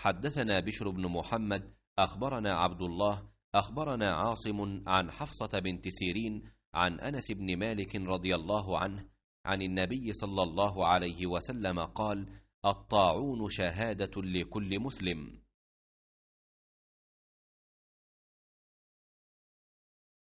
حدثنا بشر بن محمد أخبرنا عبد الله أخبرنا عاصم عن حفصة بنت سيرين عن أنس بن مالك رضي الله عنه عن النبي صلى الله عليه وسلم قال الطاعون شهادة لكل مسلم